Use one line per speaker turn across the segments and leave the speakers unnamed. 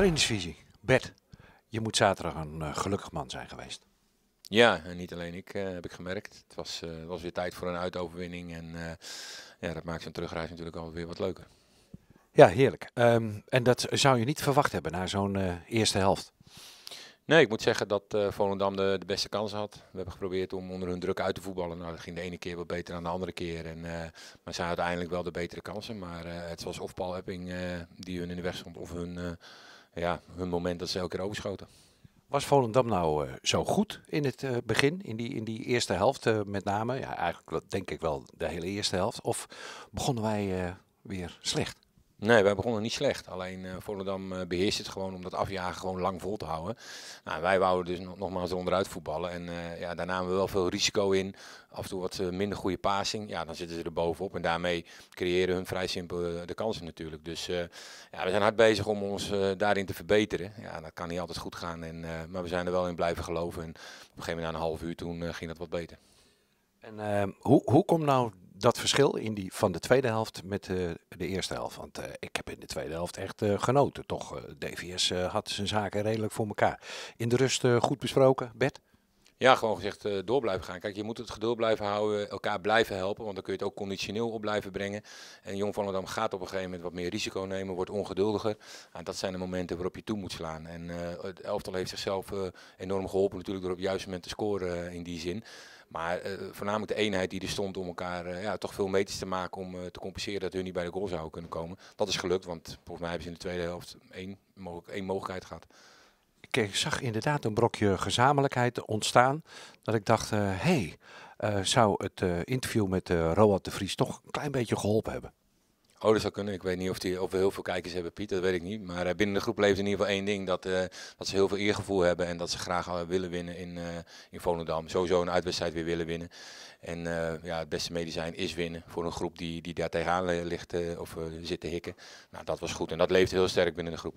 trainingsvisie. Bert, je moet zaterdag een eh, gelukkig man zijn geweest. Ja, en niet alleen ik, eh, heb ik gemerkt.
Het was, eh, was weer tijd voor een uitoverwinning. En ja, dat maakt zo'n terugreis natuurlijk alweer wat leuker.
Ja, heerlijk. Ehm, en dat zou je niet verwacht hebben na zo'n eerste helft.
Nee, ik moet zeggen dat Volendam de, de, beste kansen had. We hebben geprobeerd om onder hun druk uit te voetballen. Nou, dat ging de ene keer wat beter dan de andere keer. En, maar ze hadden uiteindelijk wel de betere kansen. Maar het was of Paul Epping die hun in de weg stond, of hun ja, hun moment dat ze elke keer overschoten.
Was Volendam nou eh, zo goed in het eh, begin, in die, in die eerste helft eh, met name? Ja, eigenlijk denk ik wel de hele eerste helft. Of begonnen wij weer
slecht? Nee, wij begonnen niet slecht. Alleen uh, Volendam eh, beheerst het gewoon om dat afjagen gewoon lang vol te houden. Nou, wij wouden dus nogmaals onderuit voetballen. En eh, ja, daar namen we wel veel risico in. Af en toe wat minder goede passing. Ja, dan zitten ze er bovenop. En daarmee creëren hun vrij simpel de kansen natuurlijk. Dus ja, we zijn hard bezig om ons daarin te verbeteren. Ja, dat kan niet altijd goed gaan. En, maar we zijn er wel in blijven geloven. En op een gegeven moment na een half uur toen ging dat wat beter.
En hoe, hoe komt nou dat verschil in die, van de tweede helft met eh, de eerste helft. Want eh, ik heb in de tweede helft echt eh, genoten. Toch, DVS had zijn zaken redelijk voor elkaar. In de rust goed besproken, Bert?
Ja, gewoon gezegd door blijven gaan. Kijk, je moet het geduld blijven houden, elkaar blijven helpen, want dan kun je het ook conditioneel op blijven brengen. En Jong van Adam gaat op een gegeven moment wat meer risico nemen, wordt ongeduldiger. En nou, dat zijn de momenten waarop je toe moet slaan. En uh, het elftal heeft zichzelf enorm geholpen natuurlijk door op het juiste moment te scoren in die zin. Maar eh, voornamelijk de eenheid die er stond om elkaar eh, ja, toch veel meters te maken om eh, te compenseren dat hun niet bij de goal zouden kunnen komen. Dat is gelukt, want volgens mij hebben ze in de tweede helft één, één mogelijkheid gehad
ik zag inderdaad een brokje gezamenlijkheid ontstaan. Dat ik dacht, hé, hey, zou het interview met Roald de Vries toch een klein beetje geholpen hebben?
Oh, zou kunnen. Ik weet niet of, die, of we heel veel kijkers hebben, Piet. Dat weet ik niet. Maar eh, binnen de groep leeft in ieder geval één ding. Dat, eh, dat ze heel veel eergevoel hebben en dat ze graag eh, willen winnen in, in Volendam. Sowieso een uitwedstrijd weer willen winnen. En ja, het beste medicijn is winnen voor een groep die, die daar tegenaan ligt of zit te hikken. Nou, dat was goed. En dat leeft heel sterk binnen de groep.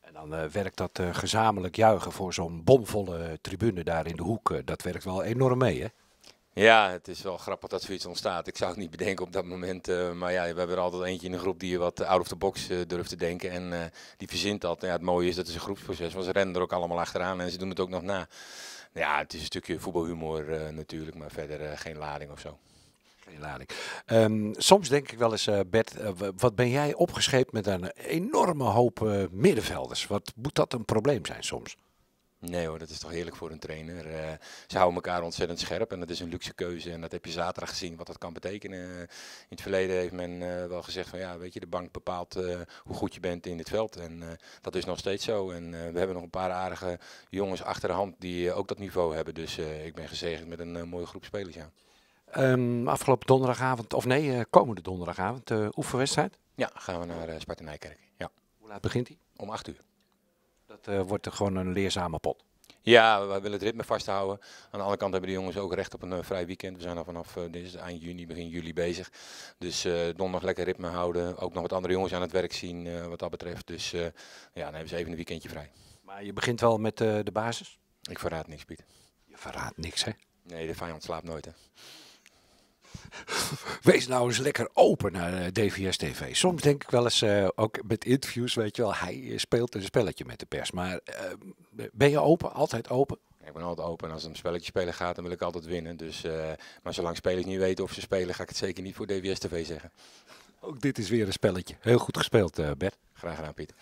En dan werkt dat gezamenlijk juichen voor zo'n bomvolle tribune daar in de hoek. dat werkt wel enorm mee, hè?
Ja, het is wel grappig dat zoiets ontstaat. Ik zou het niet bedenken op dat moment. Eh, maar ja, we hebben er altijd eentje in de groep die wat out of the box eh, durft te denken. En eh, die verzint dat. Nou ja, het mooie is dat het een groepsproces want Ze rennen er ook allemaal achteraan en ze doen het ook nog na. Ja, het is een stukje voetbalhumor natuurlijk, maar verder geen lading of zo. Geen lading.
Ehm, soms denk ik wel eens, Bert, wat ben jij opgescheept met een enorme hoop middenvelders? Wat moet dat een probleem zijn soms?
Nee hoor, dat is toch heerlijk voor een trainer. Eh, ze houden elkaar ontzettend scherp en dat is een luxe keuze. En dat heb je zaterdag gezien wat dat kan betekenen. in het verleden heeft men eh, wel gezegd van ja, weet je, de bank bepaalt eh, hoe goed je bent in het veld. En dat is nog steeds zo. En we hebben nog een paar aardige jongens achter de hand die ook dat niveau hebben. Dus ik ben gezegend met een mooie groep spelers, ja.
Ehm, afgelopen donderdagavond, of nee, komende donderdagavond, oefenwedstrijd?
Ja, gaan we naar Sparta Nijkerk.
Ja. Hoe laat begint hij? Om acht uur dat eh, wordt er gewoon een leerzame pot.
Ja, we willen het ritme vasthouden. Aan de andere kant hebben de jongens ook recht op een eh, vrij weekend. We zijn al vanaf eh, dit is eind juni, begin juli bezig. Dus uh, donderdag lekker ritme houden. Ook nog wat andere jongens aan het werk zien wat dat betreft. Dus ja, dan hebben ze even een weekendje vrij. Maar je begint wel
met de basis? Ik verraad niks, Piet. Je verraadt niks, hè? Nee, de vijand slaapt nooit, hè? Wees nou eens lekker open naar eh, DVS TV. Soms denk ik wel eens, eh, ook met interviews, weet je wel, hij eh, speelt een spelletje met de pers. Maar ben je open? Altijd open?
Ik ben altijd open. En als het om spelletje spelen gaat, dan wil ik altijd winnen. Dus, maar zolang spelers niet weten of ze spelen, ga ik het zeker niet voor DVS TV zeggen.
Ook dit is weer een spelletje. Heel goed gespeeld, Bert. Graag gedaan, Piet.